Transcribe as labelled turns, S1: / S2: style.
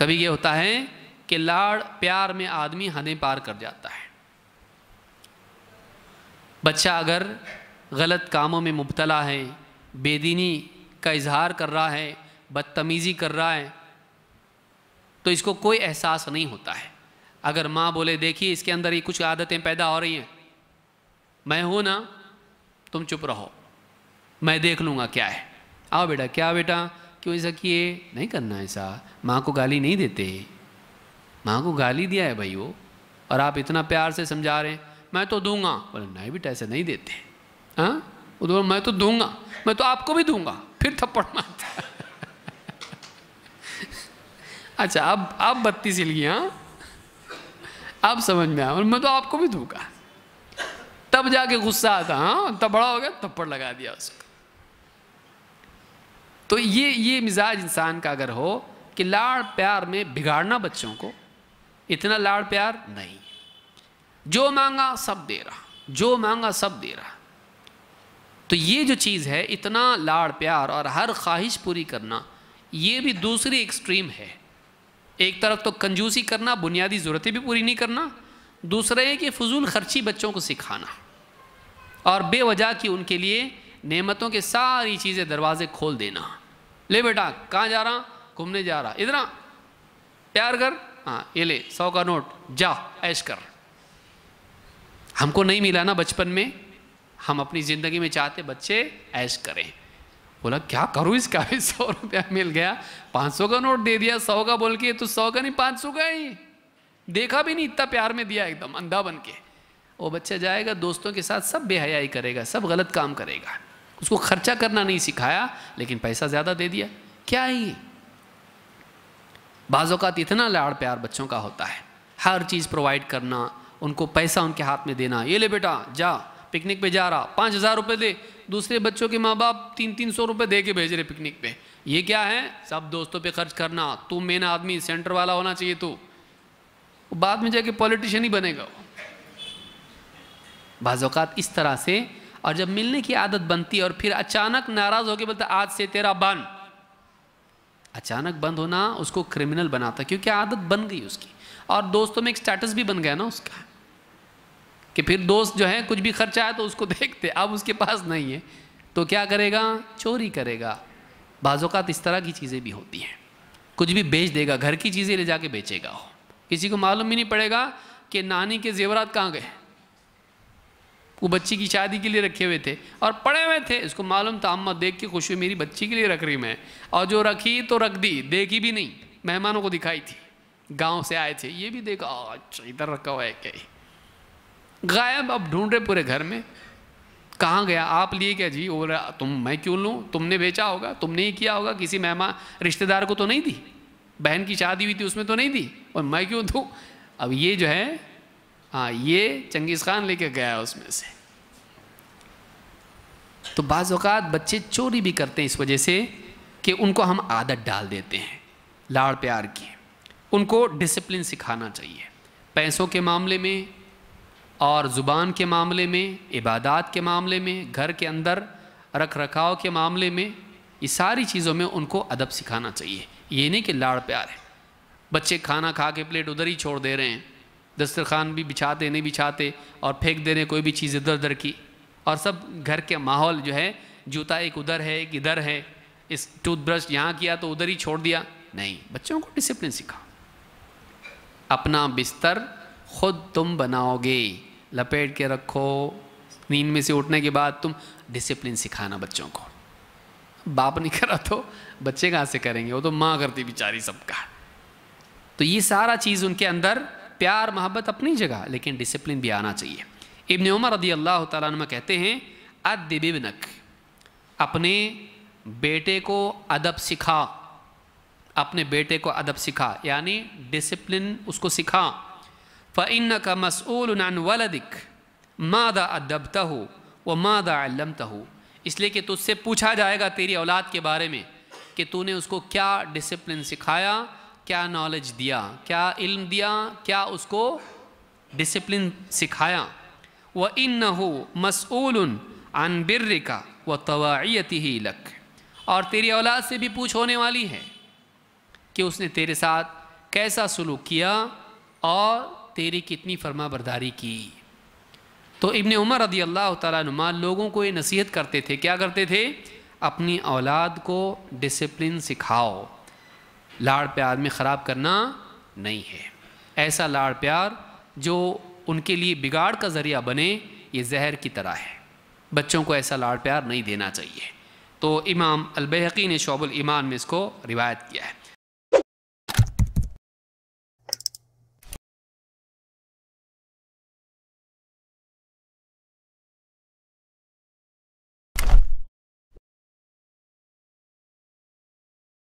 S1: कभी ये होता है कि लाड़ प्यार में आदमी हदें पार कर जाता है बच्चा अगर गलत कामों में मुबतला है बेदीनी का इजहार कर रहा है बदतमीज़ी कर रहा है तो इसको कोई एहसास नहीं होता है अगर माँ बोले देखिए इसके अंदर ये कुछ आदतें पैदा हो रही हैं मैं हूँ ना तुम चुप रहो मैं देख लूँगा क्या है आओ बेटा क्या बेटा क्यों ऐसा किए नहीं करना ऐसा माँ को गाली नहीं देते माँ को गाली दिया है भाई वो और आप इतना प्यार से समझा रहे हैं मैं तो दूंगा बोले नहीं बेटा ऐसे नहीं देते हाँ वो तो मैं तो दूंगा मैं तो आपको भी दूंगा फिर थप्पड़ मारता अच्छा अब आप बत्तीस इलगियाँ आप समझ में आया मैं तो आपको भी दूंगा तब जाके गुस्सा आता हाँ तब बड़ा हो गया थप्पड़ लगा दिया उसको तो ये ये मिजाज इंसान का अगर हो कि लाड़ प्यार में बिगाड़ना बच्चों को इतना लाड़ प्यार नहीं जो मांगा सब दे रहा जो मांगा सब दे रहा तो ये जो चीज़ है इतना लाड़ प्यार और हर ख्वाहिश पूरी करना ये भी दूसरी एक्सट्रीम है एक तरफ तो कंजूसी करना बुनियादी ज़रूरतें भी पूरी नहीं करना दूसरा है कि फजूल खर्ची बच्चों को सिखाना और बेवजह की उनके लिए नेमतों के सारी चीज़ें दरवाज़े खोल देना ले बेटा कहाँ जा रहा घूमने जा रहा इधर प्यार कर हाँ ये ले सौ का नोट जा ऐश कर हमको नहीं मिला ना बचपन में हम अपनी ज़िंदगी में चाहते बच्चे ऐश करें बोला क्या करूँ इसका भी सौ रुपया मिल गया पाँच सौ का नोट दे दिया सौ का बोल के तो सौ का नहीं पाँच सौ का ही देखा भी नहीं इतना प्यार में दिया एकदम अंधा बन के वो बच्चा जाएगा दोस्तों के साथ सब बेहयाई करेगा सब गलत काम करेगा उसको खर्चा करना नहीं सिखाया लेकिन पैसा ज़्यादा दे दिया क्या है ये बाज़ात इतना लाड़ प्यार बच्चों का होता है हर चीज़ प्रोवाइड करना उनको पैसा उनके हाथ में देना ये ले बेटा जा पिकनिक पे जा रहा पांच हज़ार रुपये दे दूसरे बच्चों के माँ बाप तीन तीन सौ रुपये दे के भेज रहे पिकनिक पे ये क्या है सब दोस्तों पे खर्च करना तू मेन आदमी सेंटर वाला होना चाहिए तू बाद में जाके पॉलिटिशियन ही बनेगा वो बाज़ात इस तरह से और जब मिलने की आदत बनती है और फिर अचानक नाराज होकर बोलता आज से तेरा बंद अचानक बंद होना उसको क्रिमिनल बनाता क्योंकि आदत बन गई उसकी और दोस्तों में एक स्टेटस भी बन गया ना उसका कि फिर दोस्त जो है कुछ भी खर्चा है तो उसको देखते अब उसके पास नहीं है तो क्या करेगा चोरी करेगा बाज़ात इस तरह की चीज़ें भी होती हैं कुछ भी बेच देगा घर की चीज़ें ले जाके बेचेगा वो किसी को मालूम ही नहीं पड़ेगा कि नानी के जेवरात कहाँ गए वो बच्ची की शादी के लिए रखे हुए थे और पड़े हुए थे इसको मालूम था अम्मा देख के खुशी मेरी बच्ची के लिए रख रही मैं और जो रखी तो रख दी देखी भी नहीं मेहमानों को दिखाई थी गांव से आए थे ये भी देखा अच्छा इधर रखा हुआ है क्या गायब अब ढूंढ रहे पूरे घर में कहाँ गया आप लिए क्या जी बोल तुम मैं क्यों लूँ तुमने बेचा होगा तुमने ही किया होगा किसी मेहमान रिश्तेदार को तो नहीं दी बहन की शादी हुई थी उसमें तो नहीं दी और मैं क्यों दूँ अब ये जो है हाँ ये चंगेज़ खान लेके गया उसमें से तो बाज़ात बच्चे चोरी भी करते हैं इस वजह से कि उनको हम आदत डाल देते हैं लाड़ प्यार की उनको डिसिप्लिन सिखाना चाहिए पैसों के मामले में और ज़ुबान के मामले में इबादत के मामले में घर के अंदर रख रखाव के मामले में ये सारी चीज़ों में उनको अदब सिखाना चाहिए ये नहीं कि लाड़ प्यार है बच्चे खाना खा के प्लेट उधर ही छोड़ दे रहे हैं दस्तरखान भी बिछाते नहीं बिछाते और फेंक दे रहे कोई भी चीज़ इधर उधर की और सब घर के माहौल जो है जूता एक उधर है एक इधर है इस टूथब्रश यहाँ किया तो उधर ही छोड़ दिया नहीं बच्चों को डिसिप्लिन सिखाओ अपना बिस्तर खुद तुम बनाओगे लपेट के रखो नींद में से उठने के बाद तुम डिसिप्लिन सिखाना बच्चों को बाप नहीं करा तो बच्चे कहाँ से करेंगे वो तो माँ करती बेचारी सबका तो ये सारा चीज़ उनके अंदर प्यार मोहब्बत अपनी जगह लेकिन डिसिप्लिन भी आना चाहिए इबन उमर रदी अल्लाह तुम कहते हैं अदिबिबनक अपने बेटे को अदब सिखा अपने बेटे को अदब सिखा यानी डिसिप्लिन उसको सिखा फ़िन का मसूल वलदिक मादा त हो व मादा अलमता हो इसलिए कि तुझसे पूछा जाएगा तेरी औलाद के बारे में कि तूने उसको क्या डिसिप्लिन सिखाया क्या नॉलेज दिया क्या इल्म दिया क्या उसको डिसिप्लिन सिखाया व इन हो मसूल अन बिर्र का व तवायती ही लक और तेरी औलाद से भी पूछ होने वाली है कि उसने तेरे साथ कैसा सलूक किया और तेरी कितनी फरमा बरदारी की तो इबन उमर रदी अल्लाह तुमा लोगों को ये नसीहत करते थे क्या करते थे अपनी औलाद को डिसिप्लिन सिखाओ लाड़ प्यार में ख़राब करना नहीं है ऐसा लाड़ प्यार जो उनके लिए बिगाड़ का ज़रिया बने ये जहर की तरह है बच्चों को ऐसा लाड़ प्यार नहीं देना चाहिए तो इमाम अलबहकी ने शोबुल ईमान में इसको रिवायत किया है